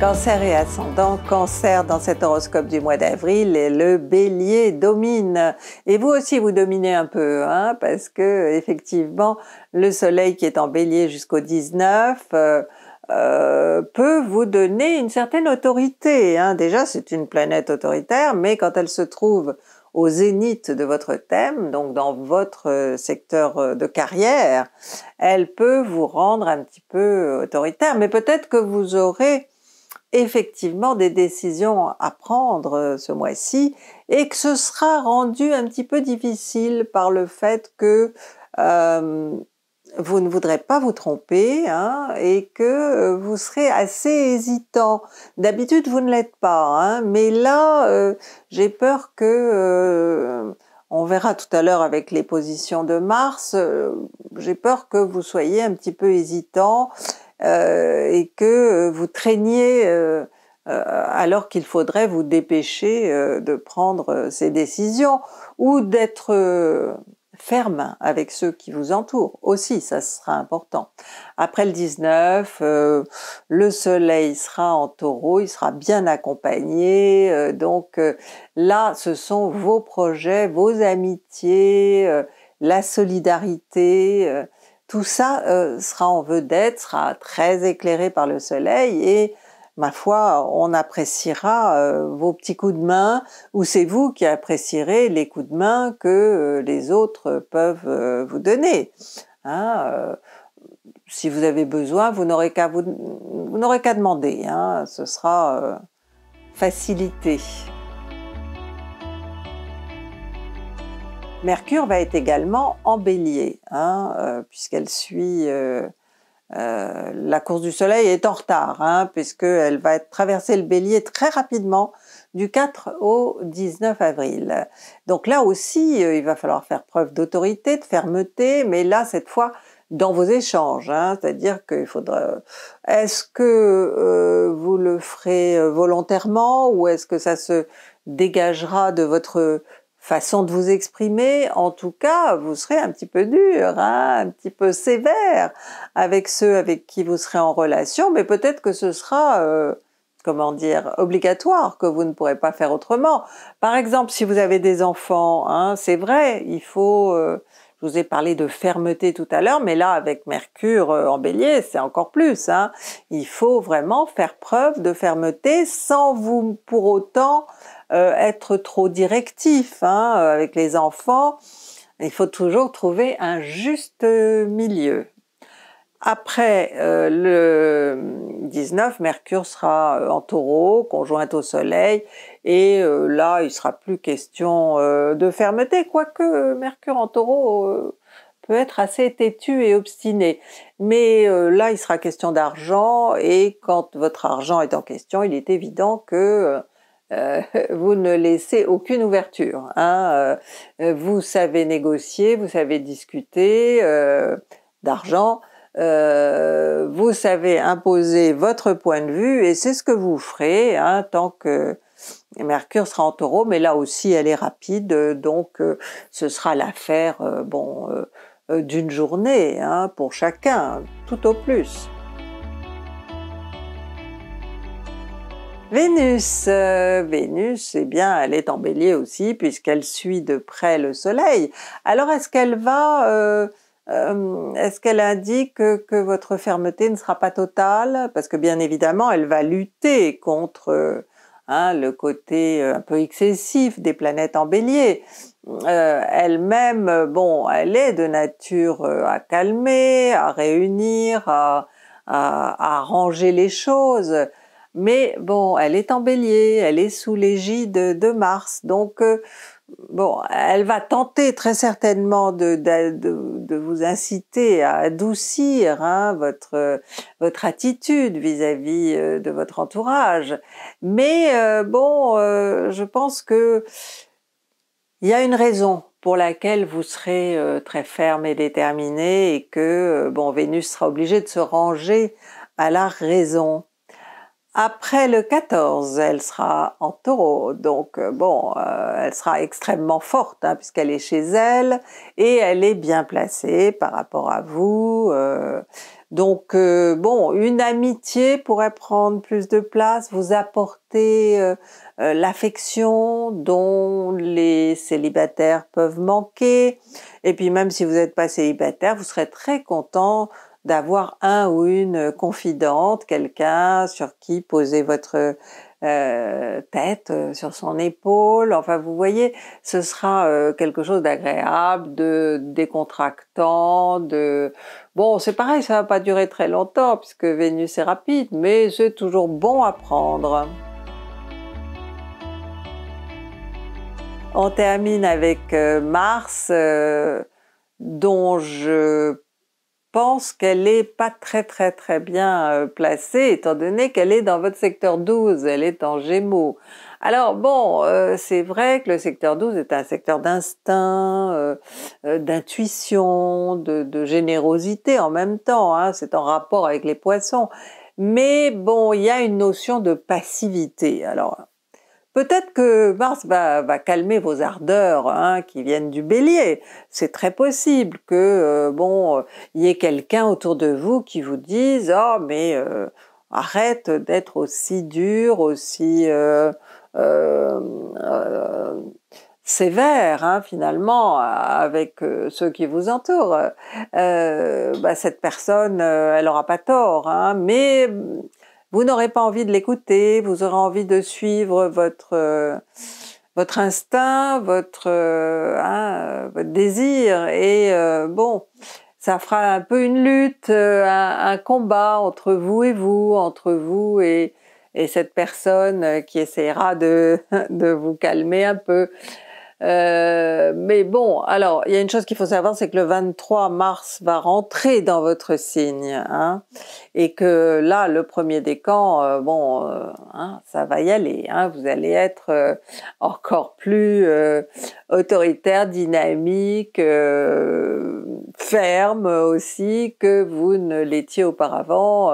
Cancer et ascendant, cancer dans cet horoscope du mois d'avril, et le bélier domine. Et vous aussi vous dominez un peu, hein, parce que effectivement le soleil qui est en bélier jusqu'au 19, euh, euh, peut vous donner une certaine autorité. Hein. Déjà c'est une planète autoritaire, mais quand elle se trouve au zénith de votre thème, donc dans votre secteur euh, de carrière, elle peut vous rendre un petit peu autoritaire, mais peut-être que vous aurez effectivement des décisions à prendre euh, ce mois-ci et que ce sera rendu un petit peu difficile par le fait que euh, vous ne voudrez pas vous tromper hein, et que euh, vous serez assez hésitant. D'habitude, vous ne l'êtes pas, hein, mais là, j'ai peur que... on verra tout à l'heure avec les positions de Mars, j'ai peur que vous soyez un petit peu hésitant, euh, et que euh, vous traîniez euh, alors qu'il faudrait vous dépêcher de prendre ces décisions ou d'être ferme avec ceux qui vous entourent aussi, ça sera important. Après le 19, le soleil sera en taureau, il sera bien accompagné, donc là ce sont vos projets, vos amitiés, la solidarité, tout ça euh, sera en vedette, sera très éclairé par le soleil et ma foi, on appréciera euh, vos petits coups de main ou c'est vous qui apprécierez les coups de main que euh, les autres peuvent vous donner. Hein, si vous avez besoin, vous n'aurez qu'à qu'à demander, hein, ce sera facilité. Mercure va être également en bélier, hein, euh, puisqu'elle suit euh, euh, la course du Soleil est en retard, hein, puisqu'elle va traverser le bélier très rapidement du 4 au 19 avril. Donc là aussi, il va falloir faire preuve d'autorité, de fermeté, mais là, cette fois, dans vos échanges, hein, c'est-à-dire qu'il faudra... Est-ce que vous le ferez volontairement ou est-ce que ça se dégagera de votre façon de vous exprimer, en tout cas, vous serez un petit peu dur, hein, un petit peu sévère avec ceux avec qui vous serez en relation, mais peut-être que ce sera, euh, comment dire, obligatoire, que vous ne pourrez pas faire autrement. Par exemple, si vous avez des enfants, hein, c'est vrai, il faut... Euh, je vous ai parlé de fermeté tout à l'heure, mais là, avec Mercure euh, en bélier, c'est encore plus. Hein. Il faut vraiment faire preuve de fermeté sans vous, pour autant, euh, être trop directif hein, avec les enfants. Il faut toujours trouver un juste milieu. Après euh, le 19, Mercure sera euh, en taureau, conjointe au soleil, et là il sera plus question de fermeté, quoique Mercure en taureau peut être assez têtu et obstiné. Mais là il sera question d'argent, et quand votre argent est en question, il est évident que euh, vous ne laissez aucune ouverture. Hein. Euh, vous savez négocier, vous savez discuter euh, d'argent, vous savez imposer votre point de vue et c'est ce que vous ferez hein, tant que Mercure sera en taureau, mais là aussi elle est rapide, donc ce sera l'affaire bon, d'une journée hein, pour chacun, tout au plus. Vénus, euh, Vénus, eh bien, elle est en bélier aussi puisqu'elle suit de près le soleil. Alors est-ce qu'elle va, euh, euh, est-ce qu'elle indique que, votre fermeté ne sera pas totale Parce que bien évidemment, elle va lutter contre hein, le côté un peu excessif des planètes en bélier. elle-même, bon, elle est de nature à calmer, à réunir, à, à, à ranger les choses, mais bon, elle est en bélier, elle est sous l'égide de Mars, donc euh, bon, elle va tenter très certainement de, vous inciter à adoucir hein, votre, attitude vis-à-vis euh, de votre entourage, mais euh, bon, je pense que il y a une raison pour laquelle vous serez très ferme et déterminé et que bon Vénus sera obligée de se ranger à la raison. Après le 14, elle sera en taureau, donc euh, bon, euh, elle sera extrêmement forte hein, puisqu'elle est chez elle et elle est bien placée par rapport à vous. Euh. donc bon, une amitié pourrait prendre plus de place, vous apporter l'affection dont les célibataires peuvent manquer. Et puis même si vous n'êtes pas célibataire, vous serez très content d'avoir un ou une euh, confidente, quelqu'un sur qui poser votre euh, tête euh, sur son épaule. Enfin, vous voyez, ce sera quelque chose d'agréable, de décontractant, de bon, c'est pareil, ça va pas durer très longtemps puisque Vénus est rapide, mais c'est toujours bon à prendre. On termine avec Mars, dont je qu'elle n'est pas très très très bien euh, placée étant donné qu'elle est dans votre secteur 12, elle est en Gémeaux. Alors bon, euh, c'est vrai que le secteur 12 est un secteur d'instinct, euh, d'intuition, de, générosité en même temps, hein, c'est en rapport avec les poissons. Mais bon, il y a une notion de passivité. Alors Peut-être que Mars va, calmer vos ardeurs hein, qui viennent du bélier. C'est très possible que, euh, bon, y ait quelqu'un autour de vous qui vous dise « Oh, mais euh, arrête d'être aussi dur, aussi euh, sévère, hein, finalement, avec ceux qui vous entourent. Bah, cette personne, elle n'aura pas tort, hein, mais vous n'aurez pas envie de l'écouter, vous aurez envie de suivre votre euh, votre instinct, votre, euh, hein, euh, votre désir et bon, ça fera un peu une lutte, un, combat entre vous et vous, entre vous et, et cette personne qui essaiera de vous calmer un peu. Euh, mais bon, alors, il y a une chose qu'il faut savoir, c'est que le 23 mars va rentrer dans votre signe, hein, et que là, le premier décan, euh, bon, euh, hein, ça va y aller, hein. vous allez être encore plus autoritaire, dynamique, ferme aussi que vous ne l'étiez auparavant.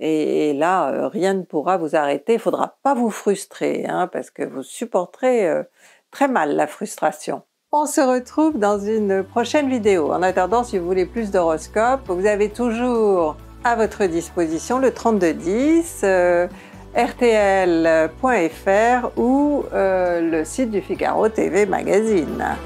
Et, là, rien ne pourra vous arrêter. Il faudra pas vous frustrer, hein, parce que vous supporterez très mal la frustration. On se retrouve dans une prochaine vidéo. En attendant, si vous voulez plus d'horoscopes, vous avez toujours à votre disposition le 3210, euh, rtl.fr ou euh, le site du Figaro TV Magazine.